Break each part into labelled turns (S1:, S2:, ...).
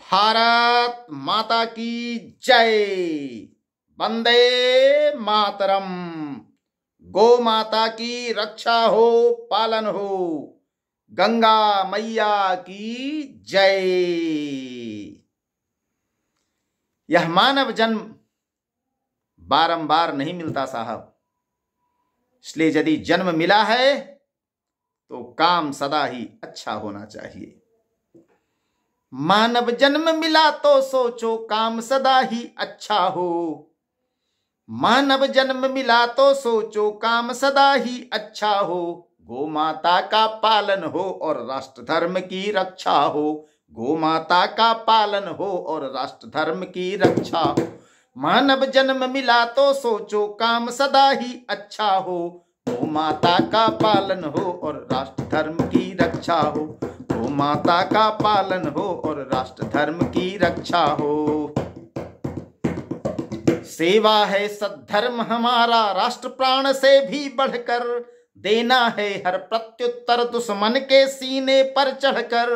S1: भारत माता की जय वंदे मातरम गो माता की रक्षा हो पालन हो गंगा मैया की जय यह मानव जन्म बारंबार नहीं मिलता साहब इसलिए यदि जन्म मिला है तो काम सदा ही अच्छा होना चाहिए मानव जन्म मिला तो सोचो काम सदा ही अच्छा हो मानव जन्म मिला तो सोचो काम सदा ही अच्छा हो गो माता का पालन हो और राष्ट्र धर्म की रक्षा हो गो माता का पालन हो और राष्ट्र धर्म की रक्षा हो मानव जन्म मिला तो सोचो काम सदा ही अच्छा हो गो माता का पालन हो और राष्ट्र धर्म की रक्षा हो माता का पालन हो और राष्ट्र धर्म की रक्षा हो सेवा है सद्धर्म हमारा राष्ट्र प्राण से भी बढ़कर देना है हर प्रत्युत्तर दुश्मन के सीने पर चढ़कर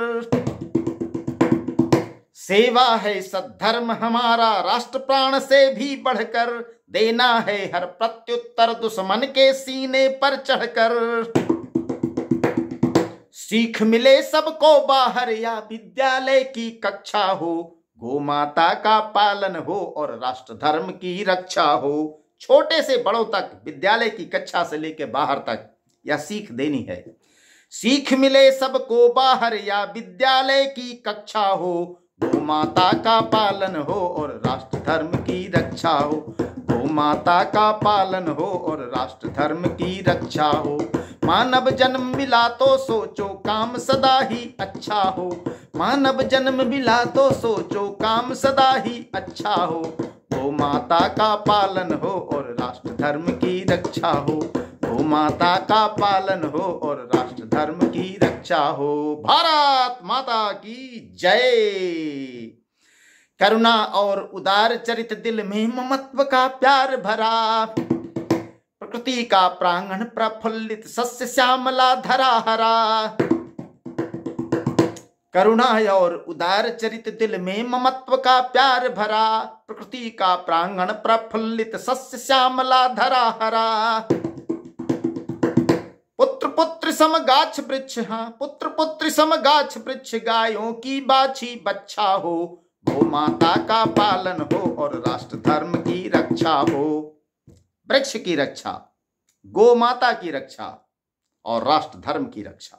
S1: सेवा है सद्धर्म हमारा राष्ट्र प्राण से भी बढ़कर देना है हर प्रत्युत्तर दुश्मन के सीने पर चढ़कर सीख मिले सबको बाहर या विद्यालय की कक्षा हो गो माता का पालन हो और राष्ट्र धर्म की रक्षा हो छोटे से बड़ों तक विद्यालय की कक्षा से लेकर बाहर तक या सीख देनी है सीख मिले सबको बाहर या विद्यालय की कक्षा हो गो माता का पालन हो और राष्ट्र धर्म की रक्षा हो गो माता का पालन हो और राष्ट्र धर्म की रक्षा हो मानव जन्म मिला तो सोचो काम सदा ही अच्छा हो मानव जन्म मिला तो सोचो काम सदा ही अच्छा हो गो माता का पालन हो और राष्ट्र धर्म की रक्षा हो गो माता का पालन हो और राष्ट्र धर्म की रक्षा हो भारत माता की जय करुणा और उदार चरित दिल में ममत्व का प्यार भरा प्रकृति का प्रांगण प्रफुल्लित सस्य श्यामला धरा हरा करुणा और उदार चरित दिल में ममत्व का प्यार भरा प्रकृति का प्रांगण प्रफुल्लित सस्य श्यामला धरा हरा पुत्र पुत्र सम गाछ वृक्ष हाँ पुत्र पुत्र सम गाछ वृक्ष गायों की बाछी बच्चा हो गो माता का पालन हो और राष्ट्र धर्म की रक्षा हो वृक्ष की रक्षा गो माता की रक्षा और राष्ट्र धर्म की रक्षा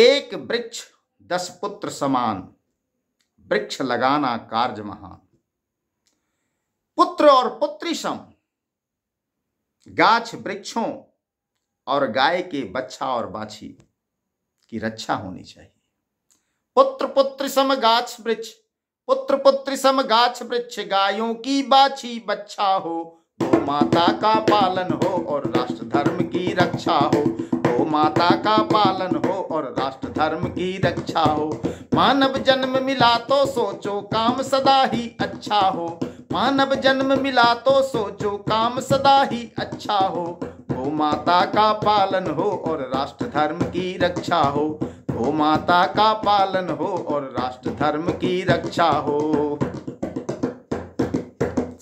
S1: एक वृक्ष दस पुत्र समान वृक्ष लगाना कार्य महान पुत्र और पुत्री सम गाछ वृक्षों और गाय के बच्चा और बाछी की रक्षा होनी चाहिए पुत्र पुत्र सम गाछ वृक्ष पुत्र पुत्र सम गाछ वृक्ष गायों की बाछी बच्चा हो गो माता का पालन हो और राष्ट्र धर्म की रक्षा हो गो माता का पालन हो और राष्ट्र धर्म की रक्षा हो मानव जन्म मिला तो सोचो काम सदा ही अच्छा हो मानव जन्म मिला तो सोचो काम सदा ही अच्छा हो गो माता का पालन हो और राष्ट्र धर्म की रक्षा हो हो माता का पालन हो और राष्ट्र धर्म की रक्षा हो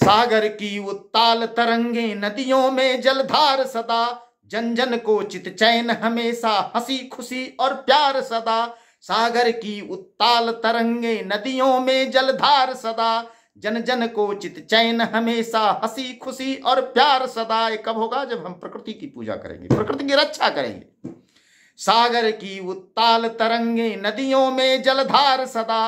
S1: सागर की उत्ताल तरंगे नदियों में जलधार सदा जन जन को चित चैन हमेशा हंसी खुशी और प्यार सदा सागर की उत्ताल तरंगे नदियों में जलधार सदा जन जन को चित चैन हमेशा हंसी खुशी और प्यार सदा ये कब होगा जब हम प्रकृति की पूजा करेंगे प्रकृति की रक्षा करेंगे सागर की उत्ताल तरंगे नदियों में जलधार सदा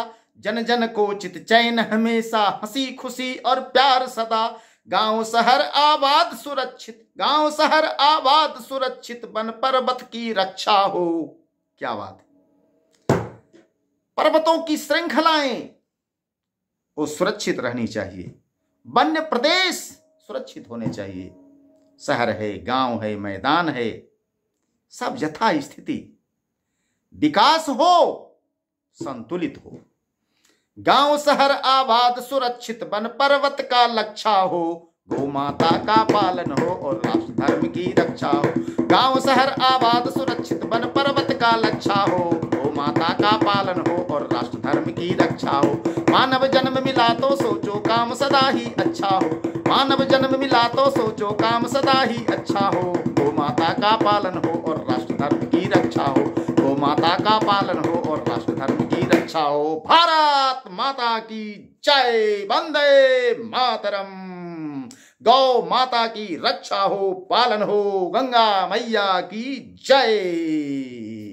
S1: जन जन को चित चैन हमेशा हंसी खुशी और प्यार सदा गांव शहर आबाद सुरक्षित गांव शहर आबाद सुरक्षित बन पर्वत की रक्षा हो क्या बात पर्वतों की श्रृंखलाएं वो सुरक्षित रहनी चाहिए वन्य प्रदेश सुरक्षित होने चाहिए शहर है गांव है मैदान है सब यथा स्थिति विकास हो संतुलित हो गांव शहर आबाद सुरक्षित बन पर्वत का लक्षा हो माता का पालन हो और राष्ट्र धर्म की रक्षा हो गांव शहर आबाद सुरक्षित बन पर्वत का लक्षा हो माता का पालन हो और राष्ट्र धर्म की रक्षा हो मानव जन्म मिला तो सोचो काम सदा ही का तो सोचो काम सदा ही अच्छा हो गो माता का पालन हो और राष्ट्र धर्म की रक्षा हो गो माता का पालन हो और राष्ट्र धर्म की रक्षा हो भारत माता की जय वंदे मातरम गौ माता की रक्षा हो पालन हो गंगा मैया की जय